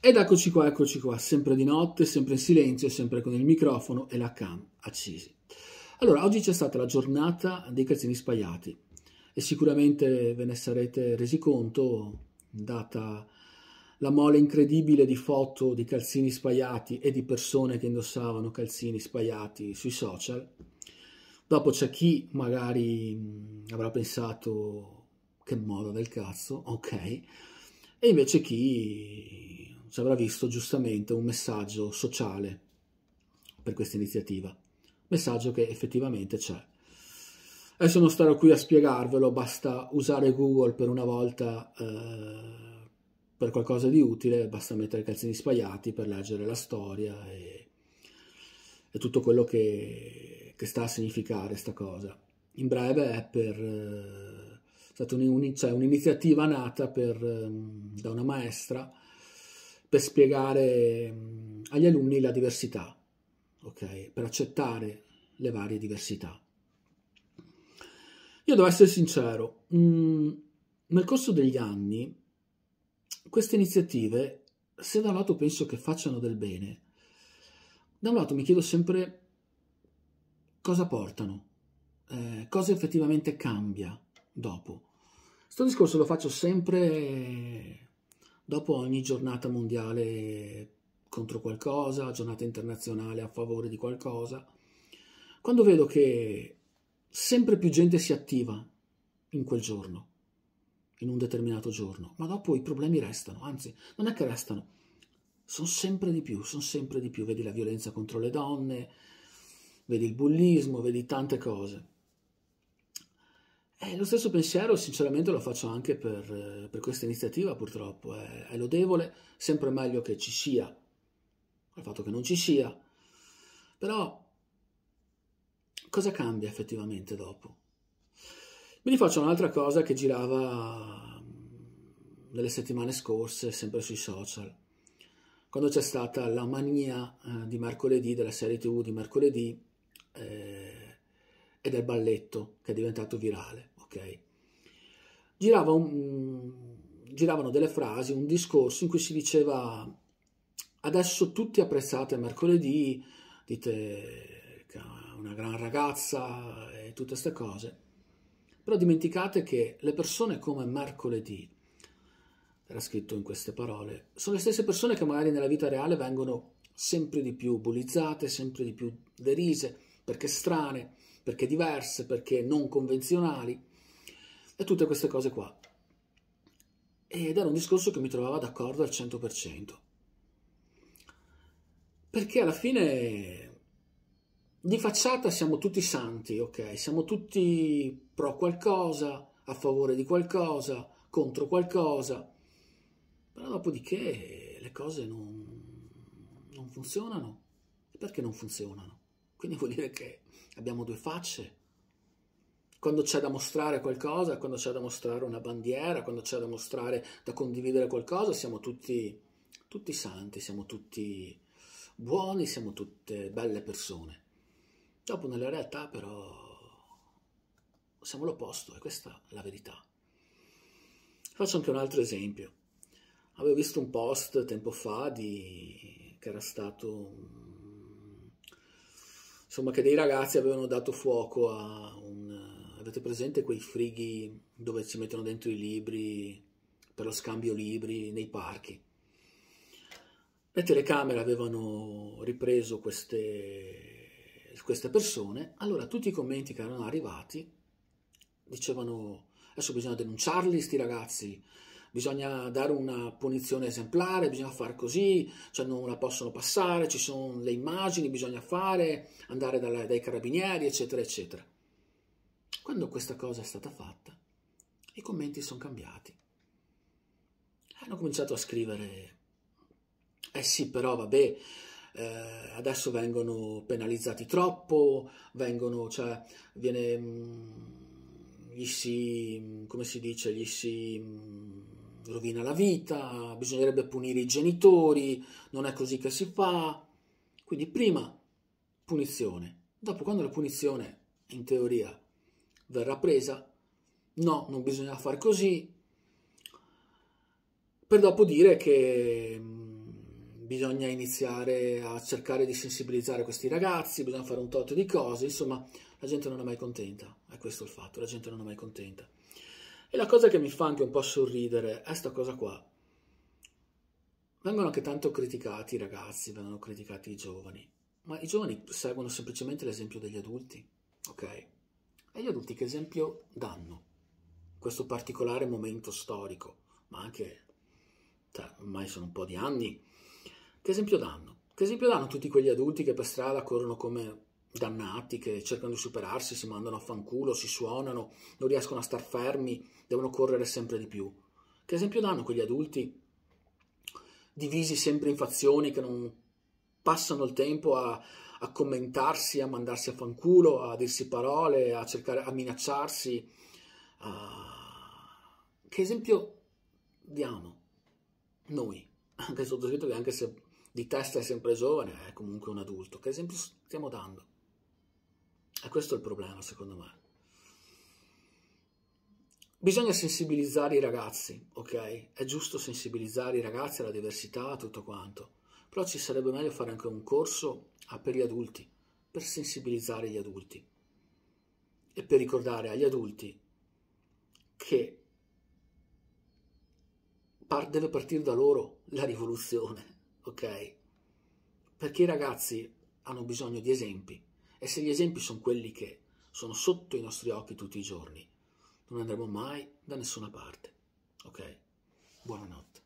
Ed eccoci qua, eccoci qua, sempre di notte, sempre in silenzio, sempre con il microfono e la cam accesi. Allora, oggi c'è stata la giornata dei calzini spaiati e sicuramente ve ne sarete resi conto, data la mole incredibile di foto di calzini spaiati e di persone che indossavano calzini spaiati sui social. Dopo c'è chi magari avrà pensato che moda del cazzo, ok, e invece chi ci avrà visto giustamente un messaggio sociale per questa iniziativa, messaggio che effettivamente c'è. Adesso non starò qui a spiegarvelo, basta usare Google per una volta eh, per qualcosa di utile, basta mettere i calzini spaiati per leggere la storia e, e tutto quello che, che, sta a significare sta cosa. In breve è per... Eh, stata cioè un'iniziativa un nata per, ehm, da una maestra per spiegare ehm, agli alunni la diversità, okay? per accettare le varie diversità. Io devo essere sincero, mh, mm, nel corso degli anni queste iniziative, se da un lato penso che facciano del bene, da un lato mi chiedo sempre cosa portano, eh, cosa effettivamente cambia dopo. Questo discorso lo faccio sempre dopo ogni giornata mondiale contro qualcosa, giornata internazionale a favore di qualcosa. Quando vedo che sempre più gente si attiva in quel giorno, in un determinato giorno, ma dopo i problemi restano, anzi non è che restano, sono sempre di più, sono sempre di più, vedi la violenza contro le donne, vedi il bullismo, vedi tante cose. Eh, lo stesso pensiero sinceramente lo faccio anche per, eh, per questa iniziativa purtroppo, è, eh. è, lodevole, sempre meglio che ci sia, il fatto che non ci sia, però cosa cambia effettivamente dopo? Vi rifaccio un'altra cosa che girava mm, nelle settimane scorse, sempre sui social, quando c'è stata la mania eh, di mercoledì, della serie tv di mercoledì, eh, e del balletto che è diventato virale ok? Girava un, giravano delle frasi, un discorso in cui si diceva adesso tutti apprezzate mercoledì, dite che è una gran ragazza e tutte queste cose, però dimenticate che le persone come mercoledì, era scritto in queste parole, sono le stesse persone che magari nella vita reale vengono sempre di più bullizzate, sempre di più derise, perché strane, perché diverse, perché non convenzionali e tutte queste cose qua. Ed era un discorso che mi trovava d'accordo al 100%. Perché alla fine di facciata siamo tutti santi, ok? Siamo tutti pro qualcosa, a favore di qualcosa, contro qualcosa. Però dopodiché le cose non, non funzionano. Perché non funzionano? Quindi vuol dire che abbiamo due facce quando c'è da mostrare qualcosa, quando c'è da mostrare una bandiera, quando c'è da mostrare, da condividere qualcosa, siamo tutti, tutti santi, siamo tutti buoni, siamo tutte belle persone. Dopo nella realtà però siamo l'opposto e questa è la verità. Faccio anche un altro esempio. Avevo visto un post tempo fa di, che era stato... Insomma, che dei ragazzi avevano dato fuoco a un Avete presente quei frighi dove ci mettono dentro i libri per lo scambio libri nei parchi? Le telecamere avevano ripreso queste, queste persone, allora tutti i commenti che erano arrivati dicevano adesso bisogna denunciarli, sti ragazzi, bisogna dare una punizione esemplare, bisogna fare così, cioè non la possono passare, ci sono le immagini, bisogna fare, andare dalla, dai carabinieri, eccetera, eccetera. Quando questa cosa è stata fatta, i commenti sono cambiati. Hanno cominciato a scrivere, eh sì, però vabbè, eh, adesso vengono penalizzati troppo, vengono, cioè, viene, mh, mm, gli si, come si dice, gli si mh, mm, rovina la vita, bisognerebbe punire i genitori, non è così che si fa. Quindi prima punizione, dopo quando la punizione, in teoria, verrà presa. No, non bisogna far così. Per dopo dire che mm, bisogna iniziare a cercare di sensibilizzare questi ragazzi, bisogna fare un tot di cose, insomma la gente non è mai contenta, è questo il fatto, la gente non è mai contenta. E la cosa che mi fa anche un po' sorridere è questa cosa qua. Vengono anche tanto criticati i ragazzi, vengono criticati i giovani, ma i giovani seguono semplicemente l'esempio degli adulti, ok? E gli adulti che esempio danno questo particolare momento storico, ma anche cioè, ormai sono un po' di anni, che esempio danno? Che esempio danno tutti quegli adulti che per strada corrono come dannati, che cercano di superarsi, si mandano a fanculo, si suonano, non riescono a star fermi, devono correre sempre di più? Che esempio danno quegli adulti divisi sempre in fazioni che non passano il tempo a a commentarsi, a mandarsi a fanculo, a dirsi parole, a cercare, a minacciarsi. Uh, che esempio diamo? Noi, anche il sottoscritto che anche se di testa è sempre giovane, è comunque un adulto. Che esempio stiamo dando? E questo è il problema, secondo me. Bisogna sensibilizzare i ragazzi, ok? È giusto sensibilizzare i ragazzi alla diversità, a tutto quanto però ci sarebbe meglio fare anche un corso ah, per gli adulti, per sensibilizzare gli adulti e per ricordare agli adulti che par- deve partire da loro la rivoluzione, ok? Perché i ragazzi hanno bisogno di esempi e se gli esempi sono quelli che sono sotto i nostri occhi tutti i giorni, non andremo mai da nessuna parte, ok? Buonanotte.